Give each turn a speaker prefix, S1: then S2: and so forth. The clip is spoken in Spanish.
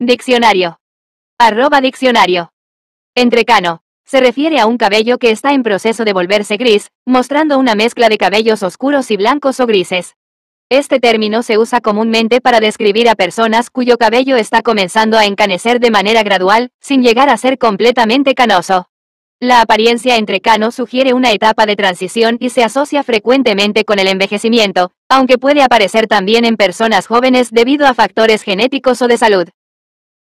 S1: Diccionario. Arroba diccionario. Entrecano. Se refiere a un cabello que está en proceso de volverse gris, mostrando una mezcla de cabellos oscuros y blancos o grises. Este término se usa comúnmente para describir a personas cuyo cabello está comenzando a encanecer de manera gradual, sin llegar a ser completamente canoso. La apariencia entrecano sugiere una etapa de transición y se asocia frecuentemente con el envejecimiento, aunque puede aparecer también en personas jóvenes debido a factores genéticos o de salud.